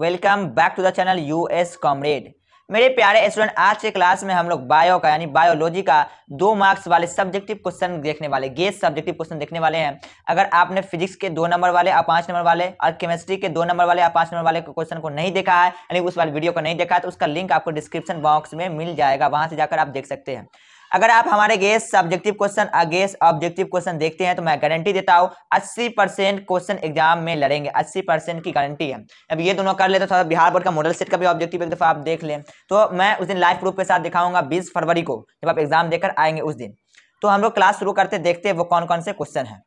welcome back to the channel US comrade मेरे प्यारे student आज के क्लास में हम लोग बायो का यानी बायोलॉजी का दो मार्क्स वाले सब्जेक्टिव क्वेश्चन देखने वाले गेस सब्जेक्टिव क्वेश्चन देखने वाले हैं अगर आपने फिजिक्स के दो नंबर वाले या पाँच नंबर वाले और केमिस्ट्री के दो नंबर वाले या पाँच नंबर वाले क्वेश्चन को नहीं देखा है यानी उस वाले वीडियो को नहीं देखा है तो उसका लिंक आपको डिस्क्रिप्शन बॉक्स में मिल जाएगा वहाँ से जाकर आप देख सकते हैं अगर आप हमारे guess subjective question against objective question देखते हैं तो मैं गारंटी देता हूँ अस्सी परसेंट क्वेश्चन एग्जाम में लड़ेंगे अस्सी परसेंट की गारंटी है अब ये दोनों कर ले तो थोड़ा बिहार बोर्ड का मॉडल सेट का भी ऑब्जेक्टिव एक दफा आप देख लें तो मैं उस दिन लाइव प्रूफ के साथ दिखाऊंगा बीस फरवरी को जब आप एग्जाम देकर आएंगे उस दिन तो हम लोग क्लास शुरू करते देखते वो कौन कौन से क्वेश्चन है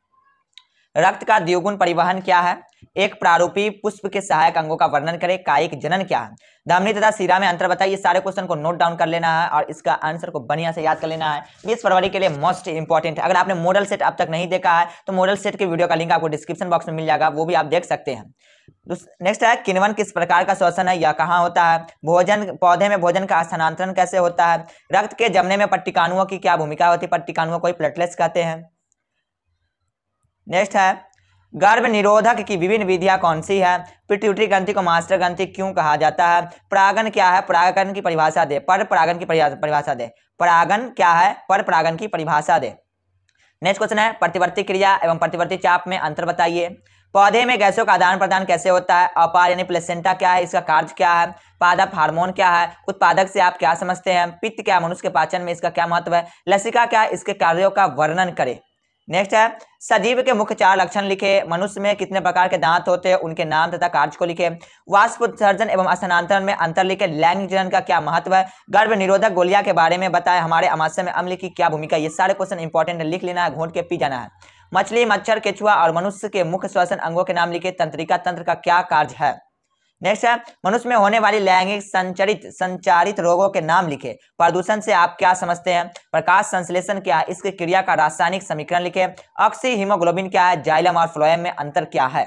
रक्त का द्विगुण परिवहन क्या है एक प्रारूपी पुष्प के सहायक अंगों का वर्णन करें कायिक जनन क्या है धामनी तथा सीरा में अंतर बताइए सारे क्वेश्चन को नोट डाउन कर लेना है और इसका आंसर को बढ़िया से याद कर लेना है बीस फरवरी के लिए मोस्ट इंपॉर्टेंट अगर आपने मॉडल सेट अब तक नहीं देखा है तो मॉडल सेट के वीडियो का लिंक आपको डिस्क्रिप्शन बॉक्स में मिल जाएगा वो भी आप देख सकते हैं नेक्स्ट है किनवन किस प्रकार का श्वसन है या कहाँ होता है भोजन पौधे में भोजन का स्थानांतरण कैसे होता है रक्त के जमने में पट्टिकाणुओं की क्या भूमिका होती है पट्टिकाणुओं को प्लेटलेट्स कहते हैं नेक्स्ट है गर्भ निरोधक की विभिन्न विधियां कौन सी है पिट्यूटरी ग्रंथि को मास्टर ग्रंथि क्यों कहा जाता है परागन क्या है परागन की परिभाषा दे पर परागन की परिभाषा दे परागन क्या है पर परागन की परिभाषा दे नेक्स्ट क्वेश्चन है प्रतिवर्ती क्रिया एवं प्रतिवर्ती चाप में अंतर बताइए पौधे में गैसों का आदान प्रदान कैसे होता है अपार यानी प्लेसेंटा क्या है इसका कार्य क्या है पादप हार्मोन क्या है उत्पादक से आप क्या समझते हैं पित्त क्या मनुष्य के पाचन में इसका क्या महत्व है लसिका क्या है इसके कार्यों का वर्णन करें नेक्स्ट है सजीव के मुख्य चार लक्षण लिखे मनुष्य में कितने प्रकार के दांत होते हैं उनके नाम तथा कार्य को लिखे वाष्प उत्सर्जन एवं स्थानांतरण में अंतर लिखे लैंगिक जनन का क्या महत्व है गर्भ निरोधक गोलियां के बारे में बताएं हमारे अमाशय में अम्ल की क्या भूमिका ये सारे क्वेश्चन इंपॉर्टेंट है लिख लेना है घोट के पी जाना है मछली मच्छर केचुआ और मनुष्य के मुख्य श्वसन अंगों के नाम लिखे तंत्रिका तंत्र का क्या कार्य है नेक्स्ट है मनुष्य में होने वाली लैंगिक संचरित संचारित रोगों के नाम लिखे प्रदूषण से आप क्या समझते हैं प्रकाश संश्लेषण क्या है इसकी क्रिया का रासायनिक समीकरण लिखे ऑक्सी हीमोग्लोबिन क्या है जाइलम और फ्लोएम में अंतर क्या है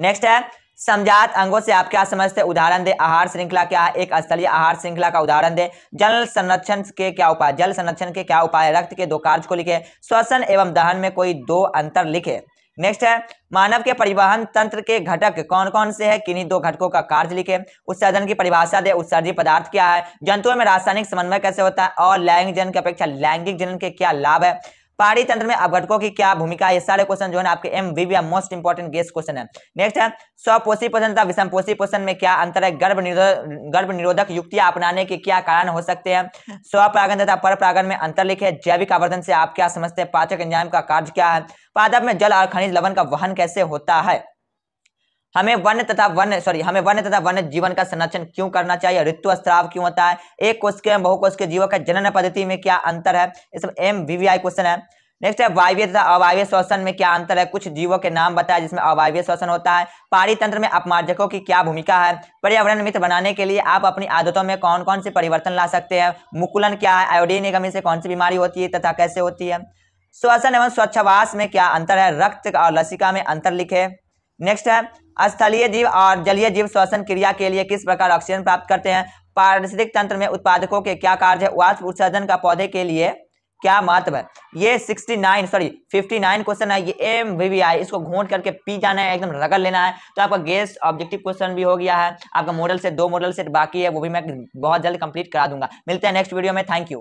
नेक्स्ट है समझात अंगों से आप क्या समझते हैं उदाहरण दे आहार श्रृंखला क्या है एक स्थलीय आहार श्रृंखला का उदाहरण दे जल संरक्षण के क्या उपाय जल संरक्षण के क्या उपाय रक्त के दो कार्य को लिखे श्वसन एवं दहन में कोई दो अंतर लिखे नेक्स्ट है मानव के परिवहन तंत्र के घटक कौन कौन से है किन्हीं दो घटकों का कार्य लिखे उत्सर्जन की परिभाषा दे उत्सर्जी पदार्थ क्या है जंतुओं में रासायनिक समन्वय कैसे होता है और लैंगिक जनन की अपेक्षा लैंगिक जनन के क्या लाभ है पहाड़ी तंत्र में अवघटकों की क्या भूमिका है सारे क्वेश्चन जो है आपके M V most important guess question है नेक्स्ट है स्वपोषी पोषण तथा विषम पोषी पोषण में क्या अंतर है गर्भ निरोधक गर्भ निरोधक युक्तियां अपनाने के क्या कारण हो सकते हैं स्वपरागन तथा पर परागन में अंतर लिखे जैविक आवर्धन से आप क्या समझते हैं पाचक एंजाइम का कार्य क्या है पादप में जल और खनिज लवन का वहन कैसे होता है हमें वन तथा वन सॉरी हमें वन तथा वन जीवन का संरक्षण क्यों करना चाहिए ऋतु स्त्राव क्यों होता है एक कोश के बहु कोश के जीवों का जनन पद्धति में क्या अंतर है इस एम वीवीआई क्वेश्चन है नेक्स्ट है वायव्य तथा अवायव्य श्वसन में क्या अंतर है कुछ जीवों के नाम बताया जिसमें अवायव्य श्वसन होता है पारितंत्र में अपमार्जकों की क्या भूमिका है पर्यावरण मित्र बनाने के लिए आप अपनी आदतों में कौन कौन से परिवर्तन ला सकते हैं मुकुलन क्या है आयोडीन की कमी से कौन सी बीमारी होती है तथा कैसे होती है श्वसन एवं स्वच्छवास में क्या अंतर है रक्त और लसिका में अंतर लिखे नेक्स्ट है स्थलीय जीव और जलीय जीव श्वसन क्रिया के लिए किस प्रकार ऑक्सीजन प्राप्त करते हैं पारिस्थितिक तंत्र में उत्पादकों के क्या कार्य है वाष्प उत्सर्जन का पौधे के लिए क्या महत्व है ये 69 सॉरी 59 क्वेश्चन है ये एम आई इसको घोट करके पी जाना है एकदम रगड़ लेना है तो आपका गेस ऑब्जेक्टिव क्वेश्चन भी हो गया है आपका मॉडल सेट दो मॉडल सेट बाकी है वो भी मैं बहुत जल्द कंप्लीट करा दूंगा मिलते हैं नेक्स्ट वीडियो में थैंक यू